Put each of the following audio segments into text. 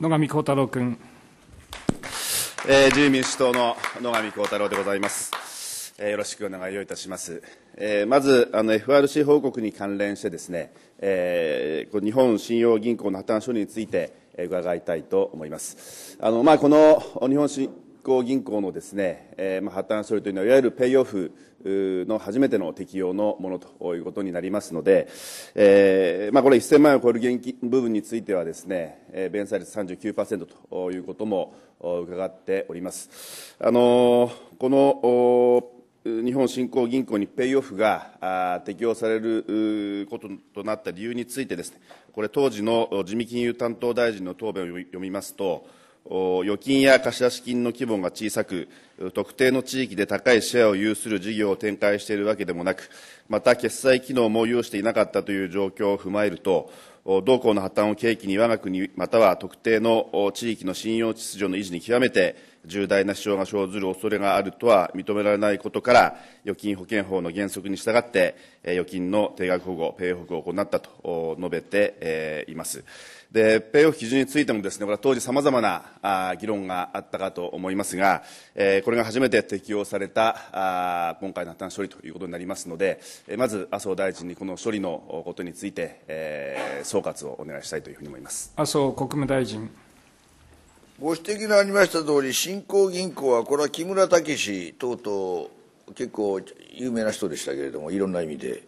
野上幸太郎君。えー、自由民主党の野上幸太郎でございます。えー、よろしくお願いをいたします。えー、まず、あの FRC 報告に関連してですね、えー、日本信用銀行の破綻処理について、えー、伺いたいと思います。あのまあこの日本興銀行のですね、えーまあ、破綻処理というのは、いわゆるペイオフの初めての適用のものということになりますので、えーまあ、これ、1000万円を超える現金部分についてはですね、えー、弁済率39%ということも伺っております。あのー、この日本振興銀行にペイオフが適用されることとなった理由についてですね、これ、当時の自見金融担当大臣の答弁を読みますと、預金や貸出金の規模が小さく特定の地域で高いシェアを有する事業を展開しているわけでもなくまた決済機能も有していなかったという状況を踏まえると同行の破綻を契機に我が国または特定の地域の信用秩序の維持に極めて重大な支障が生ずる恐れがあるとは認められないことから、預金保険法の原則に従って、預金の定額保護、ペイ保護を行ったと述べています。で、ペイオフ基準についてもですね、これは当時さまざまな議論があったかと思いますが、えこれが初めて適用されたあ今回の破綻処理ということになりますので、えまず麻生大臣にこの処理のことについて、え総括をお願いしたいというふうに思います。麻生国務大臣。ご指摘のありました通り、新興銀行は、これは木村武史等々、結構有名な人でしたけれども、いろんな意味で、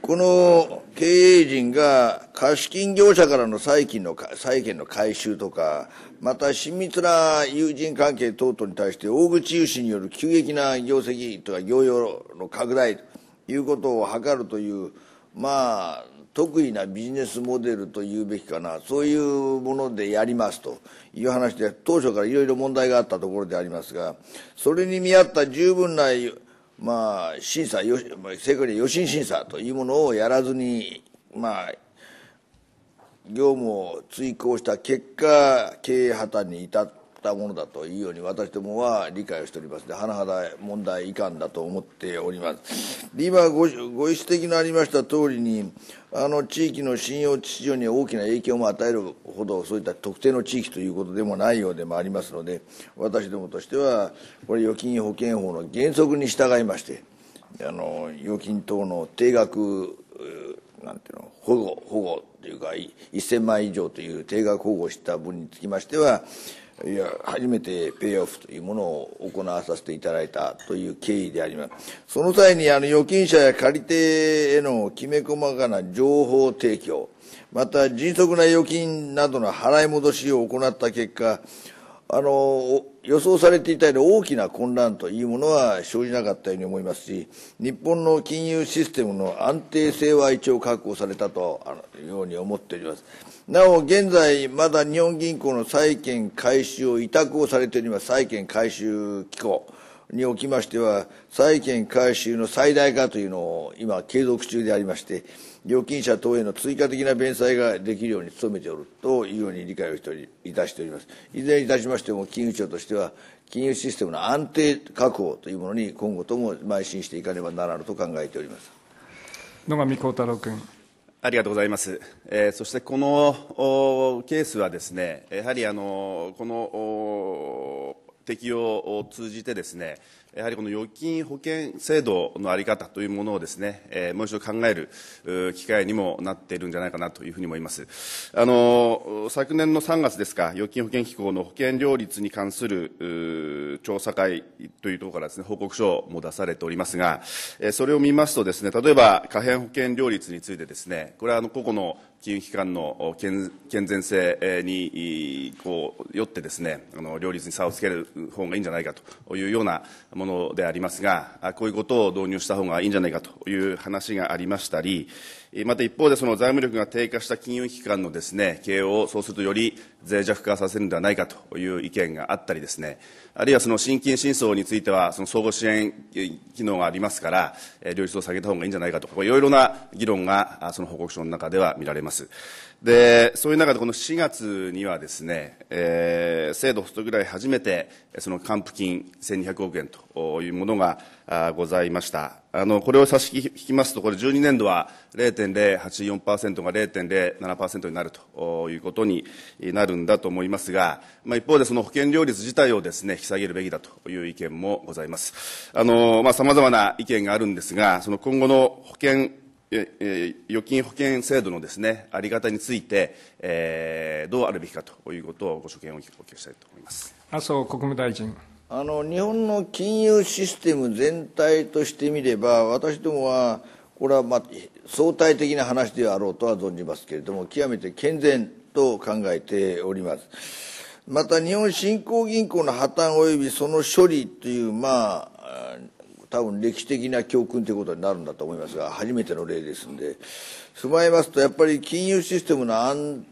この経営陣が貸金業者からの債金の債権の回収とか、また親密な友人関係等々に対して、大口融資による急激な業績とか業用の拡大ということを図るという、まあ、得意なビジネスモデルというべきかなそういうものでやりますという話で当初からいろいろ問題があったところでありますがそれに見合った十分な、まあ、審査正確に予診審査というものをやらずに、まあ、業務を追行した結果経営破綻に至った。ったものだというように私どもは理解をしておりますで甚だ問題遺憾だと思っております今ご指摘のありました通りにあの地域の信用秩序に大きな影響も与えるほどそういった特定の地域ということでもないようでもありますので私どもとしてはこれ預金保険法の原則に従いましてあの預金等の定額なんていうの保護保護というか1000万以上という定額保護した分につきましてはいや初めてペイオフというものを行わさせていただいたという経緯でありますその際にあの預金者や借り手へのきめ細かな情報提供また迅速な預金などの払い戻しを行った結果あの予想されていたより大きな混乱というものは生じなかったように思いますし日本の金融システムの安定性は一応確保されたというように思っておりますなお現在まだ日本銀行の債券回収を委託をされております債券回収機構におきましては債権回収の最大化というのを今継続中でありまして料金者等への追加的な弁済ができるように努めておるというように理解をいたしておりますいずれにいたしましても金融庁としては金融システムの安定確保というものに今後とも邁進していかねばならぬと考えております野上幸太郎君ありがとうございます、えー、そしてこのケースはですねやはりあのこの適用を通じてですねやはりこの預金保険制度の在り方というものをですね、えー、もう一度考える機会にもなっているんじゃないかなというふうに思います。あの、昨年の3月ですか、預金保険機構の保険料率に関する調査会というところからですね、報告書も出されておりますが、えー、それを見ますとですね、例えば可変保険料率についてですね、これはあの個々の金融機関の健全性にこうよってですね、あの両立に差をつける方がいいんじゃないかというようなものものでありますが、こういうことを導入した方がいいんじゃないかという話がありましたり、また一方でその財務力が低下した金融機関のですね、経営をそうするとより脆弱化させるんではないかという意見があったりですね、あるいはその新金申請については、その相互支援機能がありますから、両立を下げた方がいいんじゃないかと、いろいろな議論がその報告書の中では見られます。でそういう中でこの4月にはですね、えー、制度不ぐらい初めてその還付金1200億円というものがございましたあのこれを差し引きますとこれ12年度は0.084%が0.07%になるということになるんだと思いますが、まあ、一方でその保険料率自体をですね引き下げるべきだという意見もございますあのまあ様々な意見があるんですがその今後の保険預金保険制度のですね、あり方について、えー、どうあるべきかということをご所見をお聞きしたいと思います。麻生国務大臣。あの日本の金融システム全体としてみれば、私どもは、これは、まあ、相対的な話であろうとは存じますけれども、極めて健全と考えております。また日本振興銀行の破綻及びその処理という、まあ、多分歴史的な教訓ということになるんだと思いますが初めての例ですんで踏まえますとやっぱり金融システムの安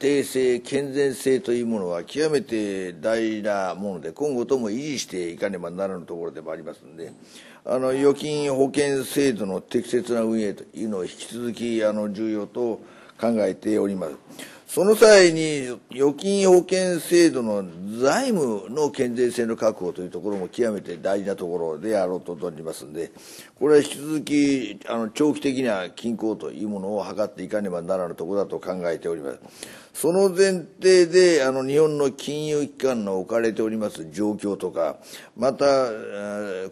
定性健全性というものは極めて大事なもので今後とも維持していかねばならぬところでもありますのであの預金保険制度の適切な運営というのを引き続きあの重要と考えております。その際に預金保険制度の財務の健全性の確保というところも極めて大事なところであろうと存じますので、これは引き続きあの長期的な均衡というものを図っていかねばならぬところだと考えております。その前提であの日本の金融機関の置かれております状況とか、また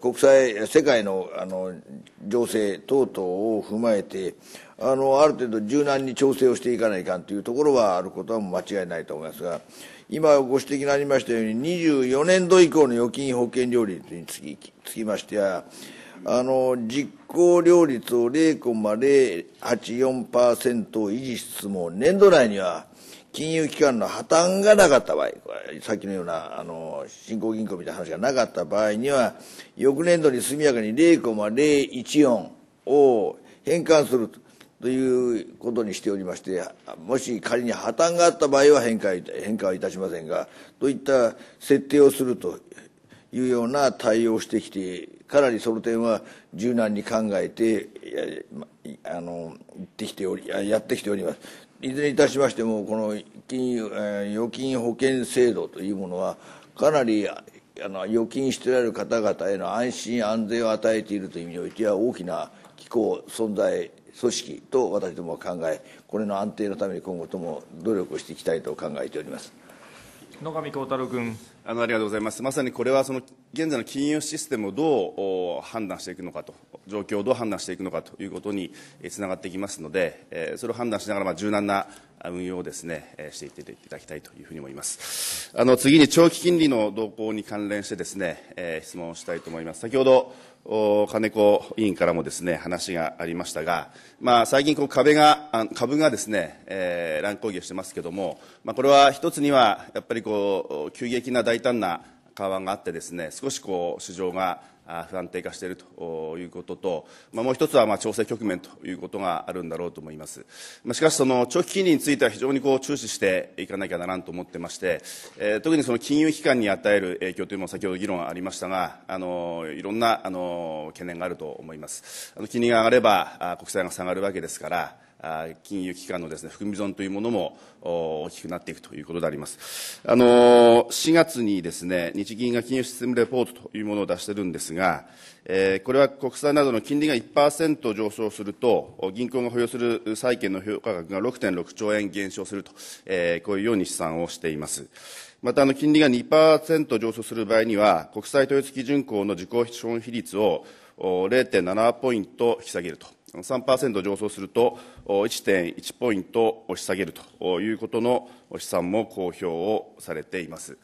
国際、世界のあの情勢等々を踏まえて、あのある程度柔軟に調整をしていかないかんというところはあることは間違いないと思いますが、今ご指摘がありましたように、24年度以降の預金保険料率につきつきましては、あの実行料率を0.084%を維持しつつも、年度内には金融機関の破綻がなかった場合、さっきのようなあの新興銀行みたいな話がなかった場合には、翌年度に速やかに0.014を変換すると。ということにしておりましてもし仮に破綻があった場合は変化変化はいたしませんがといった設定をするというような対応をしてきてかなりその点は柔軟に考えてあの言ってきておりやってきております。いずれにいたしましてもこの金融預金保険制度というものはかなりあの預金してられる方々への安心安全を与えているという意味においては大きな機構存在組織と私どもは考えこれの安定のために今後とも努力をしていきたいと考えております野上幸太郎君あのありがとうございますまさにこれはその現在の金融システムをどう判断していくのかと状況をどう判断していくのかということにつながっていきますのでそれを判断しながらまあ柔軟な運用をですね、していっていただきたいというふうに思います。あの、次に長期金利の動向に関連してですね、えー、質問をしたいと思います。先ほど、金子委員からもですね、話がありましたが、まあ、最近こう壁が、株がですね、えー、乱高下してますけども、まあ、これは一つには、やっぱりこう、急激な大胆な緩和があってですね、少しこう、市場が不安定化しているということと、まあ、もう一つはまあ調整局面ということがあるんだろうと思います。まあ、しかし、その長期金利については非常にこう注視していかなきゃならんと思ってまして、えー、特にその金融機関に与える影響というのも先ほど議論がありましたが、あのいろんなあの懸念があると思います。あの金利が上がれば国債が下がるわけですから、金融機関のです、ね、含み損というものも大きくなっていくということであります。あの4月にです、ね、日銀が金融システムレポートというものを出しているんですが、えー、これは国債などの金利が1%上昇すると、銀行が保有する債券の評価額が6.6兆円減少すると、えー、こういうように試算をしています。また、あの金利が2%上昇する場合には、国際統一基準校の自己資本比率を0.7ポイント引き下げると。3%上昇すると1.1ポイント押し下げるということの試算も公表をされています、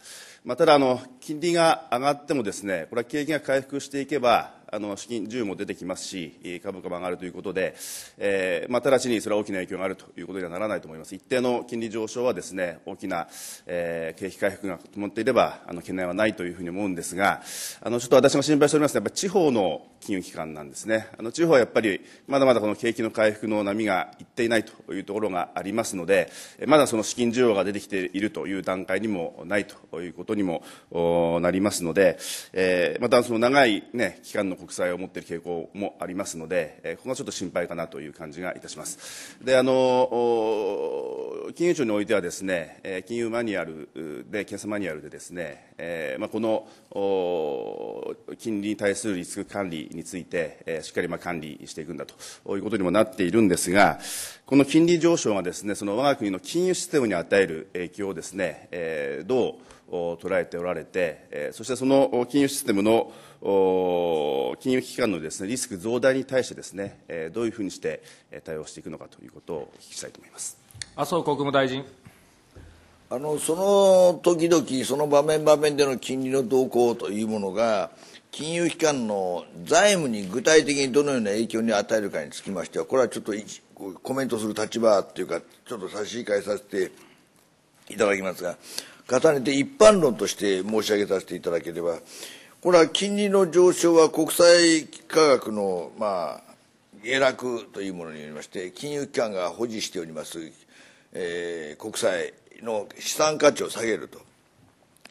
まあ、ただあの金利が上がってもですねこれは景気が回復していけばあの資金需要も出てきますし、株価も上がるということで、えー、まあ、直ちにそれは大きな影響があるということにはならないと思います、一定の金利上昇はです、ね、大きな、えー、景気回復が伴っていれば、あの懸念はないというふうに思うんですが、あのちょっと私が心配しておりますのやっぱり地方の金融機関なんですね、あの地方はやっぱり、まだまだこの景気の回復の波がいっていないというところがありますので、まだその資金需要が出てきているという段階にもないということにもなりますので、えー、またその長い、ね、期間のの国債を持っている傾向もありますので、えここがちょっと心配かなという感じがいたします。であの金融庁においてはですね、金融マニュアルで、検査マニュアルでですね、えまあ、この金利に対するリスク管理について、えしっかりまあ管理していくんだということにもなっているんですが、この金利上昇がですね、その我が国の金融システムに与える影響をですね、えどう捉えておられて、そしてその金融システムの金融機関のです、ね、リスク増大に対してです、ね、どういうふうにして対応していくのかということをお聞きしたいと思います麻生国務大臣。あのその時々、その場面場面での金利の動向というものが、金融機関の財務に具体的にどのような影響に与えるかにつきましては、これはちょっとコメントする立場というか、ちょっと差し控えさせていただきますが、重ねて一般論として申し上げさせていただければこれは金利の上昇は国際価格のまあ下落というものによりまして金融機関が保持しております、えー、国債の資産価値を下げると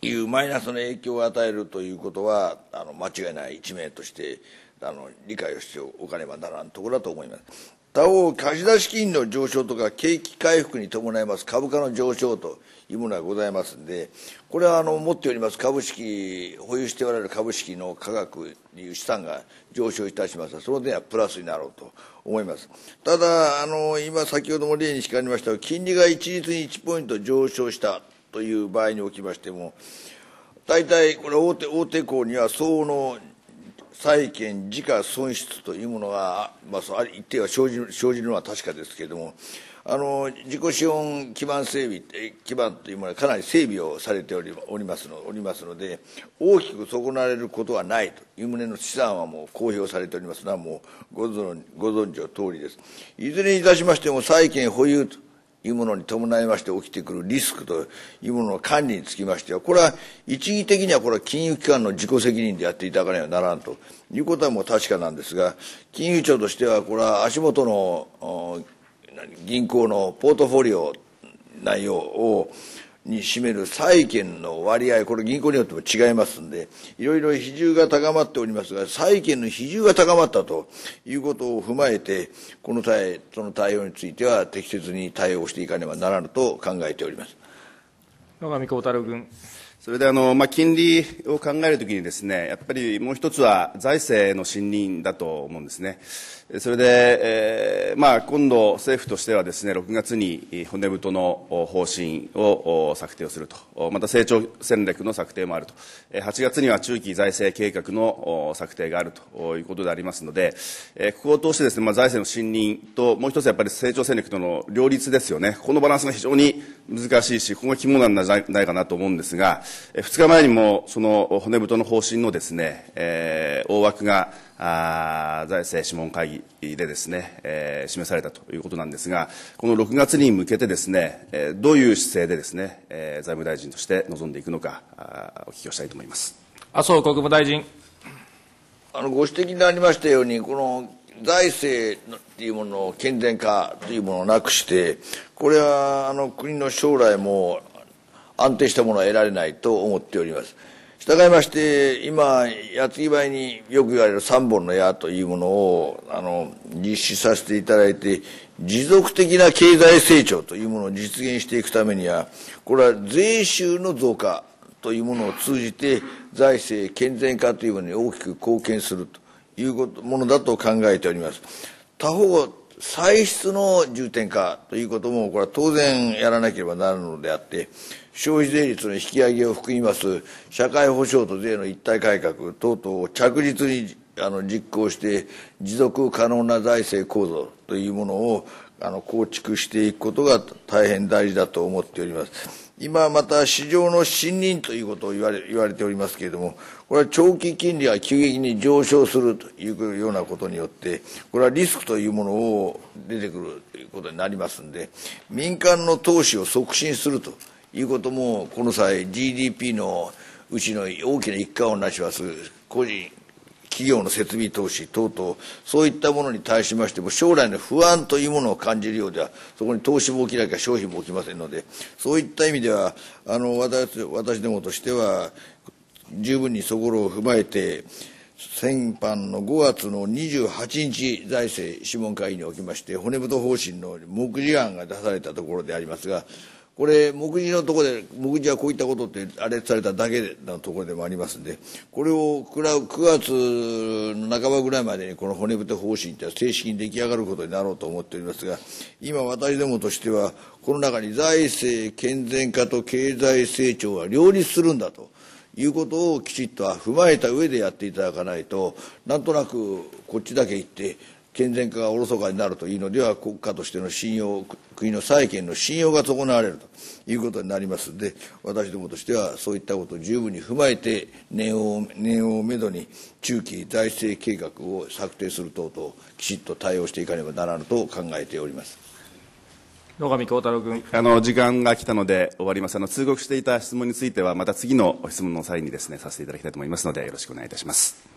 いうマイナスの影響を与えるということはあの間違いない一面としてあの理解をしておかねばならんところだと思います。他方貸出金の上昇とか景気回復に伴います株価の上昇というものがございますんでこれはあの持っております株式保有しておられる株式の価格にいう資産が上昇いたしますその点はプラスになろうと思いますただあの今先ほども例にしありました金利が一律に1ポイント上昇したという場合におきましても大体これ大手大手行には相応の債権時価損失というものが、まあ、一定は生じる生じるのは確かですけれどもあの自己資本基盤整備基盤というものはかなり整備をされておりおりますのおりますので大きく損なわれることはないという旨の資産はもう公表されておりますのはもうご存ご存知の通りですいずれにいたしましても債権保有というものに伴いまして起きてくるリスクというものの管理につきましてはこれは一義的にはこれは金融機関の自己責任でやっていただかねばならんということはもう確かなんですが金融庁としてはこれは足元の銀行のポートフォリオ内容をに占める債券の割合、これ銀行によっても違いますんで、いろいろ比重が高まっておりますが、債券の比重が高まったということを踏まえて、この際、その対応については適切に対応していかねばならぬと考えております。野上幸太郎君。それであの、まあ、金利を考えるときにですね、やっぱりもう一つは財政の信任だと思うんですね。それで、えー、まあ、今度政府としてはですね、6月に骨太の方針を策定をすると。また成長戦略の策定もあると。8月には中期財政計画の策定があるということでありますので、ここを通してですね、まあ、財政の信任と、もう一つやっぱり成長戦略との両立ですよね。このバランスが非常に難しいし、ここが肝なんじゃないかなと思うんですが、2日前にも、その骨太の方針のですね、えー、大枠があ財政諮問会議でですね、えー、示されたということなんですが、この6月に向けてですね、えー、どういう姿勢でですね、えー、財務大臣として臨んでいくのか、あお聞きをしたいと思います麻生国務大臣。あのご指摘になりましたように、この財政っていうものを健全化というものをなくして、これはあの国の将来も安定したものは得られないと思っております。従いまして、今、矢継ぎ早によく言われる三本の矢というものを、あの、実施させていただいて、持続的な経済成長というものを実現していくためには、これは税収の増加というものを通じて、財政健全化というものに大きく貢献するというものだと考えております。他方、歳出の重点化ということも、これは当然やらなければならぬのであって、消費税率の引き上げを含みます、社会保障と税の一体改革等々を着実にあの実行して、持続可能な財政構造というものをあの構築していくことが大変大事だと思っております。今また市場の信任ということを言われ言われておりますけれども、これは長期金利が急激に上昇するというようなことによって、これはリスクというものを出てくることになりますんで、民間の投資を促進するということも、この際 GDP のうちの大きな一環をなします個人企業の設備投資等々そういったものに対しましても将来の不安というものを感じるようではそこに投資も起きなきゃ消費も起きませんのでそういった意味ではあの私私どもとしては十分にそこを踏まえて先般の5月の28日財政諮問会議におきまして骨太方針の目次案が出されたところでありますがこれ目次のところで目次はこういったことってあれされただけのところでもありますんでこれを食らう9月の半ばぐらいまでにこの骨太方針って正式に出来上がることになろうと思っておりますが今私どもとしてはこの中に財政健全化と経済成長は両立するんだと。いうことをきちっと踏まえた上でやっていただかないとなんとなくこっちだけ行って健全化がおろそかになるというのでは国家としての信用国の債権の信用が損なわれるということになりますので私どもとしてはそういったことを十分に踏まえて年を年をめどに中期財政計画を策定する等々きちっと対応していかねばならぬと考えております。野上幸太郎君あの時間が来たので終わりますあの通告していた質問についてはまた次の質問の際にですねさせていただきたいと思いますのでよろしくお願いいたします。